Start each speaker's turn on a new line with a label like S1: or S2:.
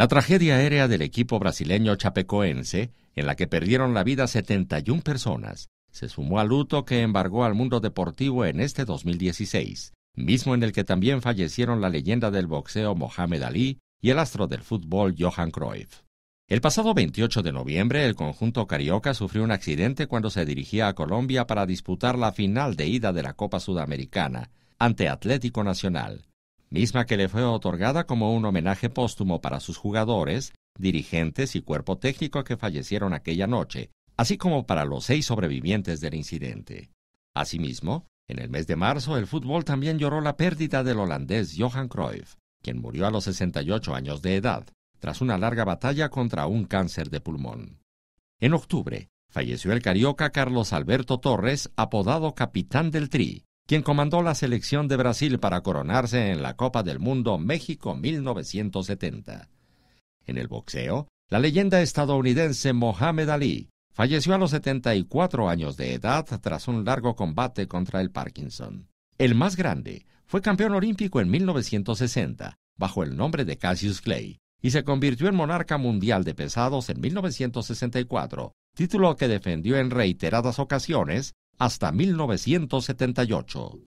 S1: La tragedia aérea del equipo brasileño chapecoense, en la que perdieron la vida 71 personas, se sumó al luto que embargó al mundo deportivo en este 2016, mismo en el que también fallecieron la leyenda del boxeo Mohamed Ali y el astro del fútbol Johan Cruyff. El pasado 28 de noviembre, el conjunto carioca sufrió un accidente cuando se dirigía a Colombia para disputar la final de ida de la Copa Sudamericana ante Atlético Nacional, misma que le fue otorgada como un homenaje póstumo para sus jugadores, dirigentes y cuerpo técnico que fallecieron aquella noche, así como para los seis sobrevivientes del incidente. Asimismo, en el mes de marzo el fútbol también lloró la pérdida del holandés Johan Cruyff, quien murió a los 68 años de edad, tras una larga batalla contra un cáncer de pulmón. En octubre, falleció el carioca Carlos Alberto Torres, apodado Capitán del Tri, quien comandó la selección de Brasil para coronarse en la Copa del Mundo México 1970. En el boxeo, la leyenda estadounidense Mohamed Ali falleció a los 74 años de edad tras un largo combate contra el Parkinson. El más grande fue campeón olímpico en 1960 bajo el nombre de Cassius Clay y se convirtió en monarca mundial de pesados en 1964, título que defendió en reiteradas ocasiones hasta 1978.